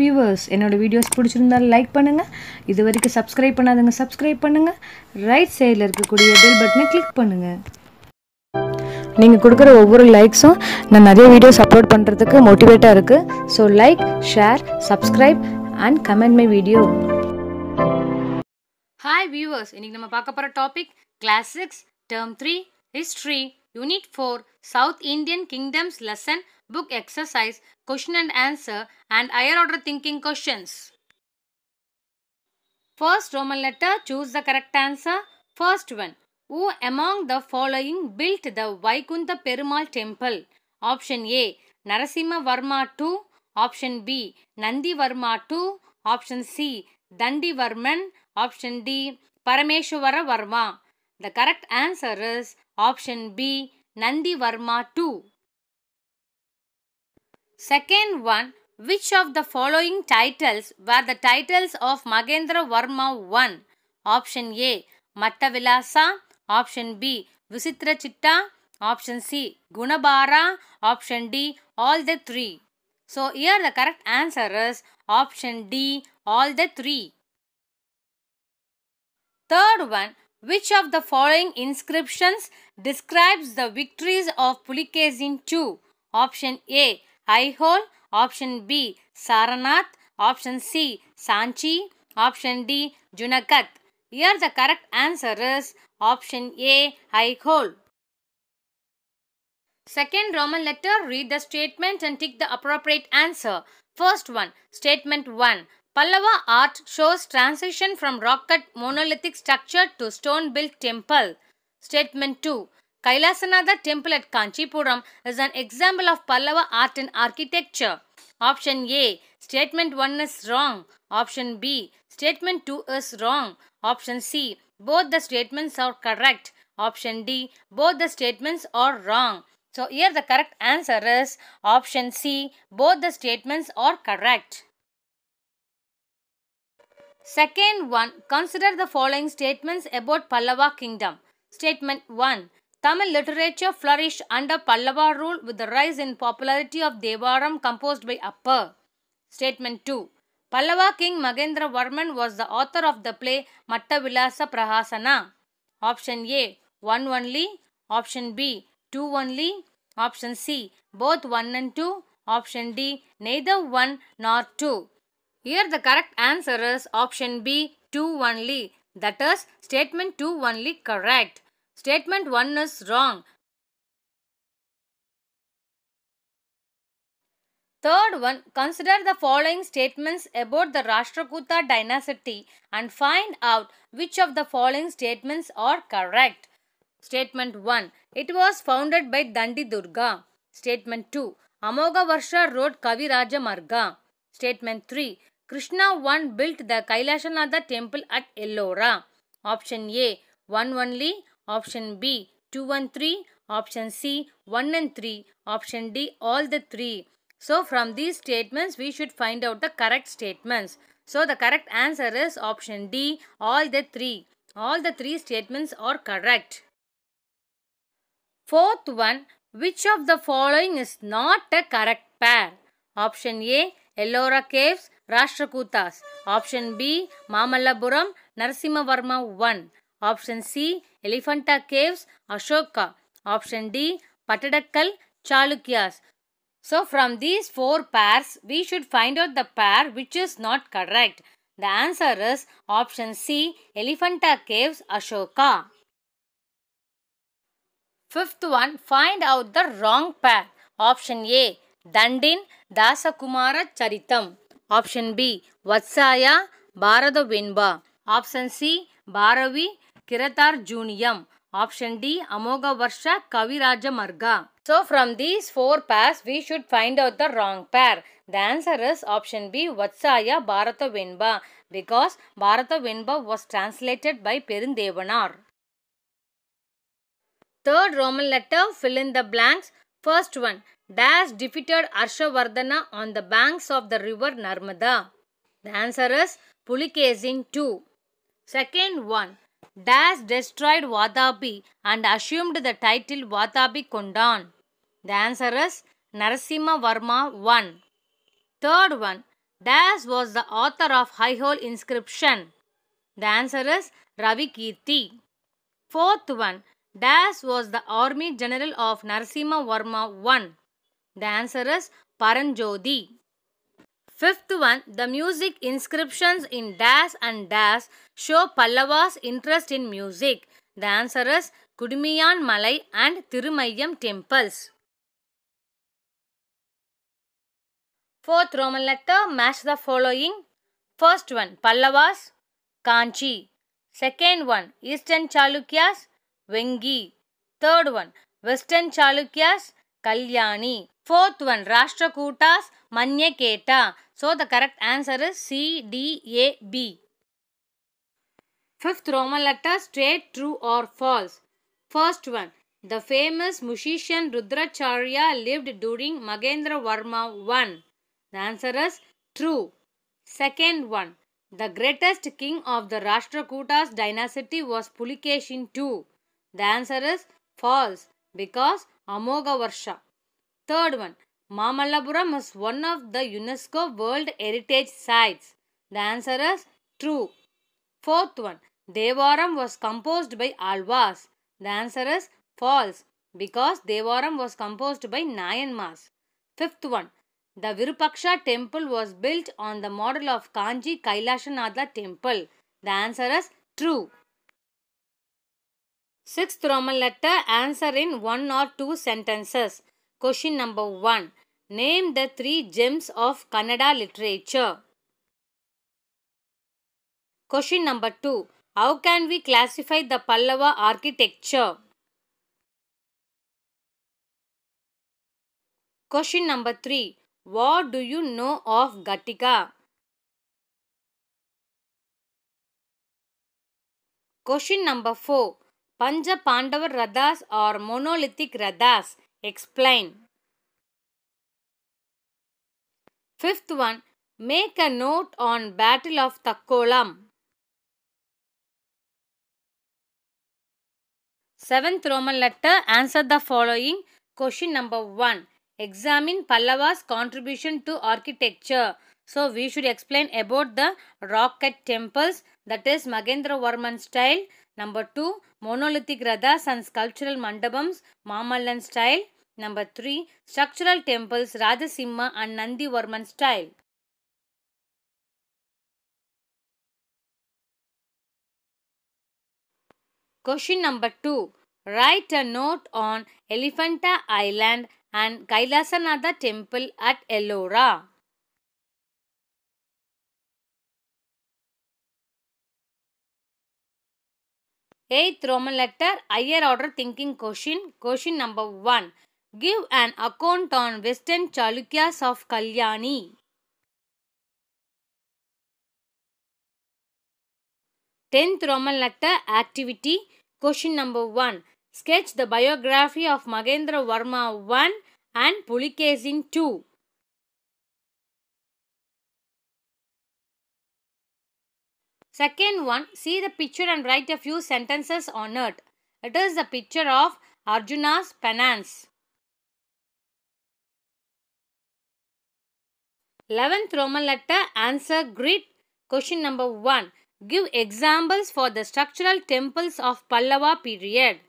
Viewers என்னோட videos பிடிச்சிருந்தாலும் like பண்ணுங்கள் இது வரைக்கும் சப்ஸ்கிரைப் பண்ணாதவங்க சப்ஸ்கிரைப் பண்ணுங்கள் ரைட் சைடில் இருக்கக்கூடிய பெல் பட்டனை கிளிக் பண்ணுங்கள் நீங்கள் கொடுக்குற ஒவ்வொரு லைக்ஸும் நான் நிறைய வீடியோஸ் அப்லோட் பண்ணுறதுக்கு மோட்டிவேட்டாக இருக்குது so like share subscribe and comment my video hi viewers இன்னைக்கு நம்ம பார்க்க போகிற topic classics term three history unit four south Indian kingdoms lesson book exercise, question and answer, and higher order thinking questions. First Roman letter, choose the correct answer. First one, who among the following built the Vaikuntha Perumal temple? Option A, Narasimha Varma II. Option B, Nandi Varma II. Option C, Dandi Varman. Option D, Parameshwara Varma. The correct answer is option B, Nandi Varma II. Second one, which of the following titles were the titles of Magendra Varma 1? Option A. Mattavilasa. Option B. Visitrachitta. Option C. Gunabara. Option D. All the three. So here the correct answer is option D. All the three. Third one. Which of the following inscriptions describes the victories of Pulikezin II? Option A hole. Option B. Saranath. Option C. Sanchi. Option D. Junakat. Here the correct answer is option A. hole. Second Roman letter, read the statement and take the appropriate answer. First one, statement 1. Pallava art shows transition from rock cut monolithic structure to stone built temple. Statement 2. Kailasanatha temple at Kanchipuram is an example of Pallava art and architecture. Option A Statement 1 is wrong. Option B Statement 2 is wrong. Option C Both the statements are correct. Option D Both the statements are wrong. So here the correct answer is option C. Both the statements are correct. Second one, consider the following statements about Pallava kingdom. Statement 1. Tamil literature flourished under Pallava rule with the rise in popularity of Devaram composed by Upper. Statement 2. Pallava king Magendra Varman was the author of the play Mattavilasa Prahasana. Option A. 1 only. Option B. 2 only. Option C. Both 1 and 2. Option D. Neither 1 nor 2. Here the correct answer is option B. 2 only. That is statement 2 only correct. Statement 1 is wrong. Third one, consider the following statements about the Rashtrakuta dynasty and find out which of the following statements are correct. Statement 1. It was founded by Dandi Durga. Statement 2. Amoga Varsha wrote Kaviraja Marga. Statement 3. Krishna 1 built the Kailashanatha temple at Ellora. Option A. 1 only. Option B 2 and 3. Option C 1 and 3. Option D all the 3. So from these statements we should find out the correct statements. So the correct answer is option D all the 3. All the 3 statements are correct. Fourth one which of the following is not a correct pair? Option A Ellora Caves Rashtrakutas. Option B Mamallapuram Narsimhavarma 1. Option C Elephanta Caves, Ashoka. Option D Patadakkal, Chalukyas. So from these four pairs, we should find out the pair which is not correct. The answer is option C Elephanta Caves, Ashoka. Fifth one, find out the wrong pair. Option A Dandin, Dasakumara Charitam. Option B Vatsaya, Bharadavinba. Option C Bharavi, Kiratarjunium. Option D Amoga Varsha Kaviraja Marga. So from these four pairs we should find out the wrong pair. The answer is option B Vatsaya Bharata Vinba because Bharata Vinba was translated by Perindevanar. Third Roman letter fill in the blanks. First one Das defeated Arsha Vardhana on the banks of the river Narmada. The answer is Pulikesing 2. Second one Das destroyed Vadabi and assumed the title Vadabi Kondan. The answer is Narasimha Varma 1. Third one, Das was the author of High inscription. The answer is Ravi Kirti. Fourth one, Das was the army general of Narasimha Varma 1. The answer is Paranjodi. Fifth one, the music inscriptions in dash and dash show Pallava's interest in music. The answer is Kudumiyan Malai and Tirumayam temples. Fourth Roman letter, match the following. First one, Pallavas, Kanchi. Second one, Eastern Chalukyas, Vengi. Third one, Western Chalukyas, Kalyani. Fourth one, Rashtrakutas Manyaketa. So the correct answer is C, D, A, B. Fifth Roman letter, straight, true or false. First one, the famous musician Rudracharya lived during Magendra Varma 1. The answer is true. Second one, the greatest king of the Rashtrakutas dynasty was Pulikeshin two. The answer is false because Amogavarsa. Third one, Mamallapuram is one of the UNESCO World Heritage Sites. The answer is true. Fourth one, Devaram was composed by Alvas. The answer is false because Devaram was composed by Nayanmas. Fifth one, the Virupaksha temple was built on the model of Kanji Kailashanatha temple. The answer is true. Sixth Roman letter answer in one or two sentences. Question number 1. Name the three gems of Kannada literature. Question number 2. How can we classify the Pallava architecture? Question number 3. What do you know of Gatika? Question number 4. Panja Pandavar radhas or monolithic radhas. Explain. Fifth one, make a note on Battle of Takkolam. Seventh Roman letter, answer the following. Question number 1. Examine Pallava's contribution to architecture. So, we should explain about the rock cut temples that is Magendra Varman style Number 2. Monolithic Radhas and sculptural mandabams, Mamallan style. Number 3. Structural temples, Rajasimha and Nandi Varman style. Question number 2. Write a note on Elephanta Island and Kailasanatha temple at Ellora. Eighth Roman letter, higher order thinking question. Question number 1. Give an account on Western Chalukyas of Kalyani. Tenth Roman letter activity. Question number 1. Sketch the biography of Magendra Varma 1 and Pulikezin 2. Second one, see the picture and write a few sentences on it. It is the picture of Arjuna's penance. 11th Roman letter answer grid. Question number 1. Give examples for the structural temples of Pallava period.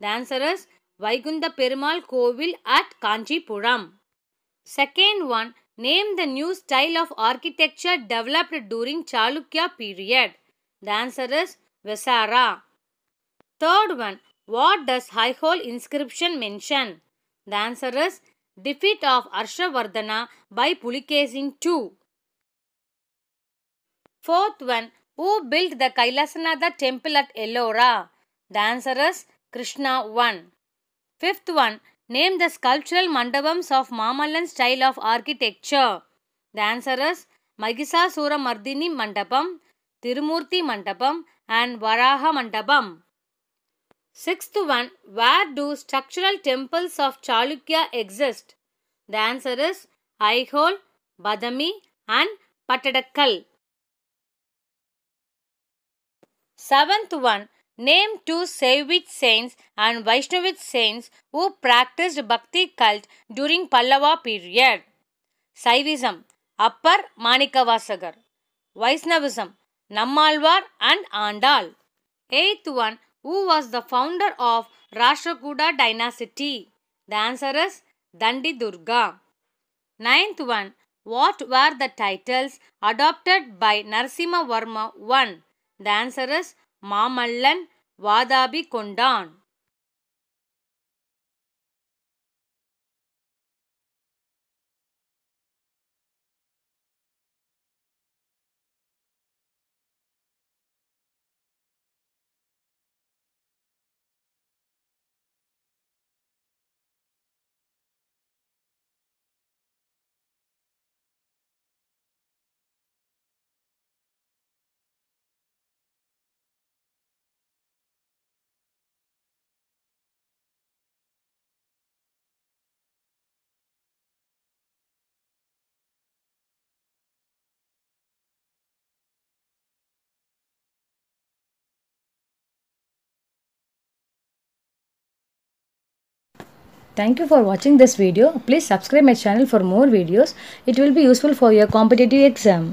The answer is Vaigunda Perumal Kovil at Kanchipuram. Second one, name the new style of architecture developed during Chalukya period. The answer is Vesara. Third one, what does high hole inscription mention? The answer is defeat of Arshavardhana by Pulikesin II. Fourth one, who built the Kailasanatha temple at Ellora? The answer is Krishna 1. Fifth one, name the sculptural mandapams of Mamalan style of architecture. The answer is Magisasura Mardini Mandapam, Tirumurti Mandapam and Varaha Mandapam. Sixth one, where do structural temples of Chalukya exist? The answer is Aihol, Badami and Patadakkal. Seventh one, name two Saivid saints and Vaishnavid saints who practiced Bhakti cult during Pallava period. Saivism, Upper Manikavasagar. Vaishnavism, Nammalvar and Andal. Eighth one, who was the founder of Rashtrakuta dynasty? The answer is Dandi Durga. Ninth one, what were the titles adopted by Narasimha Varma One, The answer is Mamallan Vadabikundan. Thank you for watching this video. Please subscribe my channel for more videos. It will be useful for your competitive exam.